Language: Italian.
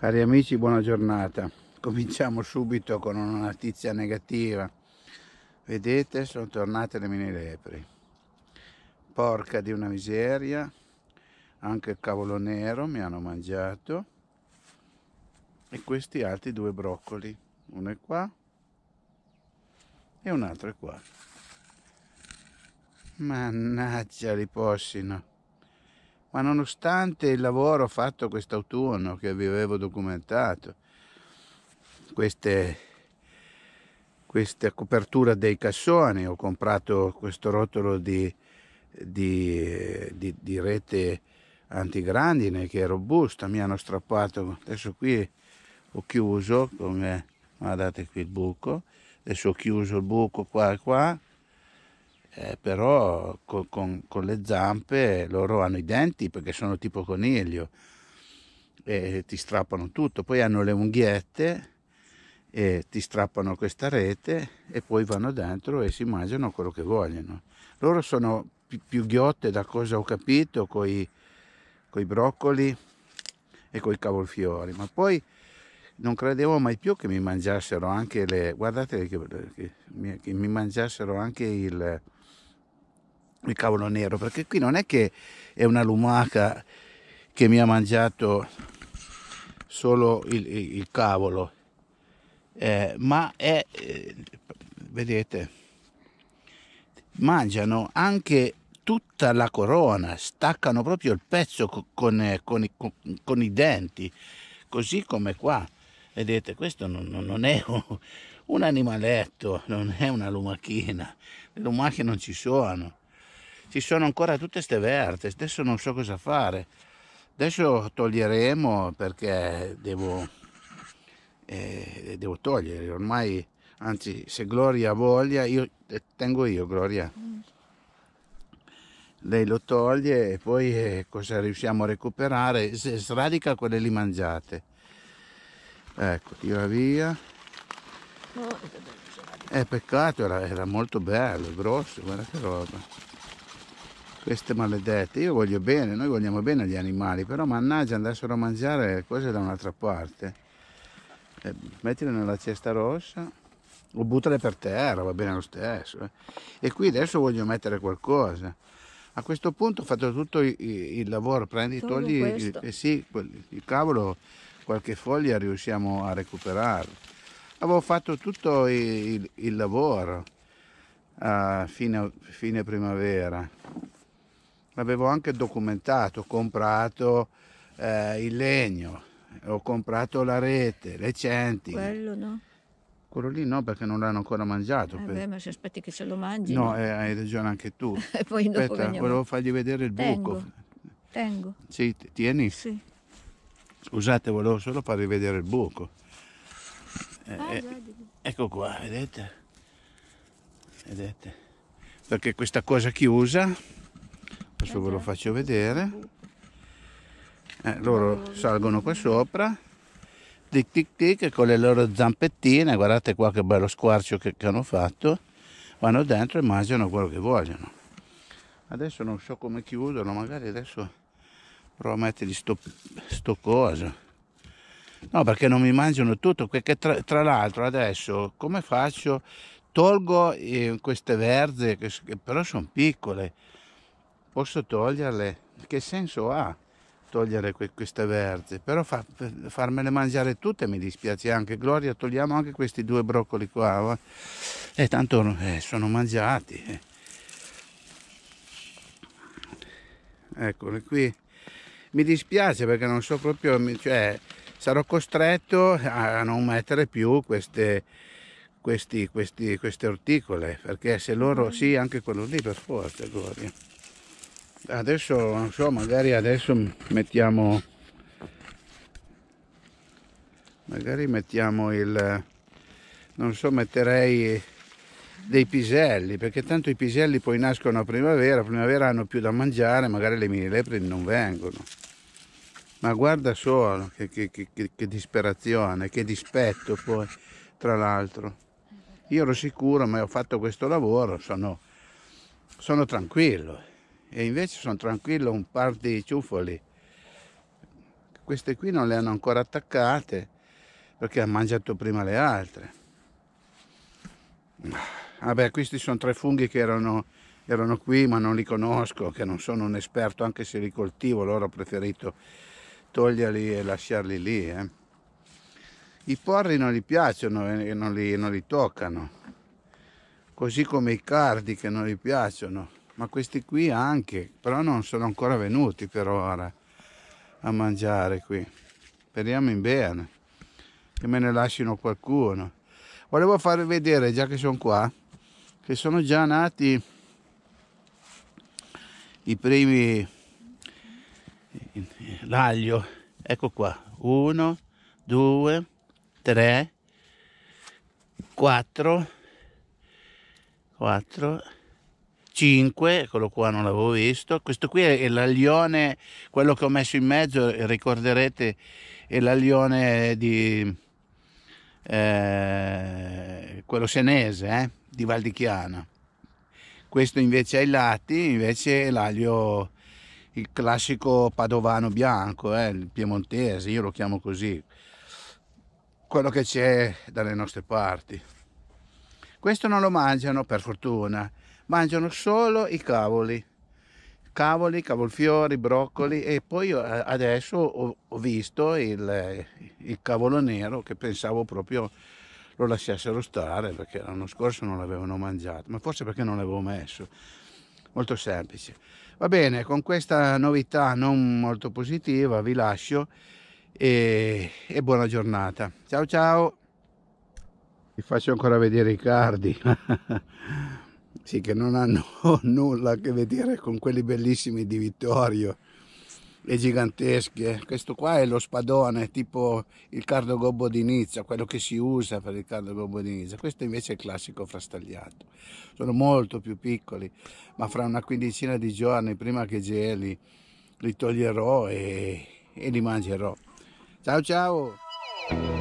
Cari amici, buona giornata. Cominciamo subito con una notizia negativa. Vedete, sono tornate le mini lepri. Porca di una miseria. Anche il cavolo nero mi hanno mangiato. E questi altri due broccoli. Uno è qua e un altro è qua. Mannaggia, li possino ma nonostante il lavoro fatto quest'autunno che vi avevo documentato, queste, questa copertura dei cassoni, ho comprato questo rotolo di, di, di, di rete antigrandine che è robusta, mi hanno strappato, adesso qui ho chiuso, come guardate qui il buco, adesso ho chiuso il buco qua e qua, eh, però con, con, con, le zampe loro hanno i denti perché sono tipo coniglio e ti strappano tutto, poi hanno le unghiette e ti strappano questa rete e poi vanno dentro e si mangiano quello che vogliono. Loro sono pi, più ghiotte da cosa ho capito coi, coi broccoli e coi cavolfiori, ma poi non credevo mai più che mi mangiassero anche le guardate che, che, che mi mangiassero anche il il cavolo nero, perché qui non è che è una lumaca che mi ha mangiato solo il, il, il cavolo, eh, ma è, eh, vedete, mangiano anche tutta la corona, staccano proprio il pezzo con, eh, con, con, con i denti, così come qua. Vedete, questo non, non è un, un animaletto, non è una lumachina, le lumache non ci sono ci sono ancora tutte queste verte, adesso non so cosa fare. Adesso toglieremo perché devo, eh, devo togliere, ormai, anzi se Gloria voglia, io eh, tengo io Gloria. Lei lo toglie e poi eh, cosa riusciamo a recuperare? Sradica quelle lì mangiate. Ecco, tira via. è oh, eh, peccato, era, era molto bello, grosso, guarda che roba queste maledette. Io voglio bene, noi vogliamo bene gli animali, però mannaggia andassero a mangiare cose da un'altra parte. Eh, mettile nella cesta rossa o buttale per terra, va bene lo stesso. Eh. E qui adesso voglio mettere qualcosa. A questo punto ho fatto tutto il, il lavoro, prendi, Solo togli, il, eh sì, il cavolo, qualche foglia riusciamo a recuperarlo. Avevo fatto tutto il, il lavoro a fine, fine primavera avevo anche documentato, comprato eh, il legno, ho comprato la rete, le centi. Quello no? Quello lì no, perché non l'hanno ancora mangiato. Eh per... beh, ma se aspetti che se lo mangi. No, eh, hai ragione anche tu. e poi dopo Aspetta, veniamo. volevo fargli vedere il Tengo. buco. Tengo. Sì, tieni? Sì. Scusate, volevo solo farvi vedere il buco. Eh, ah, eh, ecco qua, vedete? Vedete? Perché questa cosa chiusa adesso ve lo faccio vedere eh, loro salgono qua sopra tic tic tic con le loro zampettine guardate qua che bello squarcio che, che hanno fatto vanno dentro e mangiano quello che vogliono adesso non so come chiudono magari adesso provo a mettergli sto, sto coso No, perché non mi mangiano tutto, perché tra, tra l'altro adesso come faccio? Tolgo eh, queste verze, che, però sono piccole, posso toglierle? Che senso ha togliere que- queste verze? Però fa- farmele mangiare tutte mi dispiace anche. Gloria, togliamo anche questi due broccoli qua. Va? Oh. E eh, tanto eh, sono mangiati. Eh. Eccoli qui. Mi dispiace perché non so proprio... Cioè, sarò costretto a non mettere più queste... Questi, questi, queste orticole, perché se loro sì, anche quello lì per forza, Gloria adesso non so magari adesso mettiamo magari mettiamo il non so metterei dei piselli perché tanto i piselli poi nascono a primavera a primavera hanno più da mangiare magari le mini lepre non vengono ma guarda solo che, che, che, che disperazione che dispetto poi tra l'altro io ero sicuro ma ho fatto questo lavoro sono, sono tranquillo e invece sono tranquillo un par di ciuffoli. Queste qui non le hanno ancora attaccate perché ha mangiato prima le altre. Vabbè, ah, questi sono tre funghi che erano, erano qui ma non li conosco, che non sono un esperto anche se li coltivo, loro ho preferito toglierli e lasciarli lì. Eh. I porri non gli piacciono e non li, non li toccano, così come i cardi che non gli piacciono ma questi qui anche, però non sono ancora venuti per ora a mangiare qui. Speriamo in bene, che me ne lasciano qualcuno. Volevo farvi vedere, già che sono qua, che sono già nati i primi l'aglio. Ecco qua, uno, due, tre, quattro, quattro, 5, eccolo qua, non l'avevo visto. Questo qui è l'aglione, quello che ho messo in mezzo, ricorderete, è l'aglione di eh, quello senese, eh, di Val di Chiana. Questo invece ai lati, invece è l'aglio, il classico padovano bianco, eh, il piemontese, io lo chiamo così, quello che c'è dalle nostre parti. Questo non lo mangiano, per fortuna mangiano solo i cavoli cavoli, cavolfiori, broccoli e poi eh, adesso ho, visto il, eh, il, cavolo nero che pensavo proprio lo lasciassero stare perché l'anno scorso non l'avevano mangiato, ma forse perché non l'avevo messo. Molto semplice. Va bene, con questa novità non molto positiva vi lascio e, e buona giornata. Ciao ciao! Vi faccio ancora vedere i cardi. sì, che non hanno nulla a che vedere con quelli bellissimi di Vittorio, le gigantesche. Eh. Questo qua è lo spadone, tipo il cardogobbo di Nizza, quello che si usa per il cardogobbo di Nizza. Questo invece è il classico frastagliato. Sono molto più piccoli, ma fra una quindicina di giorni, prima che geli, li toglierò e, e li mangerò. Ciao ciao!